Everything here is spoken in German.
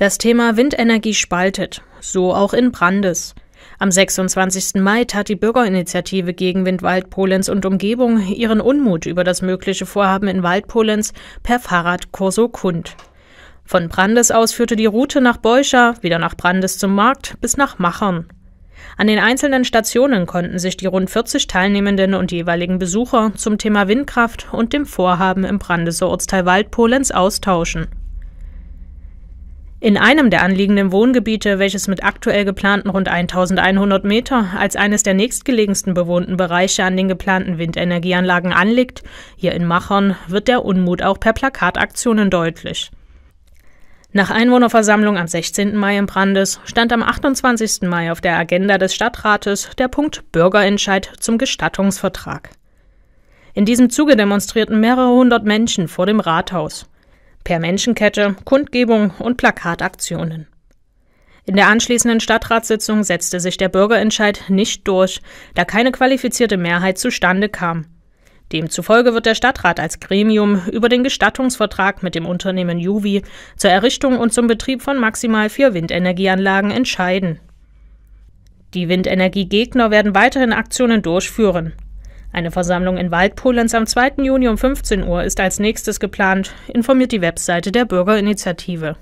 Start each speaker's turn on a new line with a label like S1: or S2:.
S1: Das Thema Windenergie spaltet, so auch in Brandes. Am 26. Mai tat die Bürgerinitiative gegen Wind Waldpolenz und Umgebung ihren Unmut über das mögliche Vorhaben in Waldpolenz per Fahrrad kund. Von Brandes aus führte die Route nach Beuscher, wieder nach Brandes zum Markt bis nach Machern. An den einzelnen Stationen konnten sich die rund 40 Teilnehmenden und jeweiligen Besucher zum Thema Windkraft und dem Vorhaben im Brandeser Ortsteil Waldpolenz austauschen. In einem der anliegenden Wohngebiete, welches mit aktuell geplanten rund 1100 Meter als eines der nächstgelegensten bewohnten Bereiche an den geplanten Windenergieanlagen anliegt, hier in Machern, wird der Unmut auch per Plakataktionen deutlich. Nach Einwohnerversammlung am 16. Mai in Brandes stand am 28. Mai auf der Agenda des Stadtrates der Punkt Bürgerentscheid zum Gestattungsvertrag. In diesem Zuge demonstrierten mehrere hundert Menschen vor dem Rathaus per Menschenkette, Kundgebung und Plakataktionen. In der anschließenden Stadtratssitzung setzte sich der Bürgerentscheid nicht durch, da keine qualifizierte Mehrheit zustande kam. Demzufolge wird der Stadtrat als Gremium über den Gestattungsvertrag mit dem Unternehmen Juvi zur Errichtung und zum Betrieb von maximal vier Windenergieanlagen entscheiden. Die Windenergiegegner werden weiterhin Aktionen durchführen. Eine Versammlung in Waldpolenz am 2. Juni um 15 Uhr ist als nächstes geplant, informiert die Webseite der Bürgerinitiative.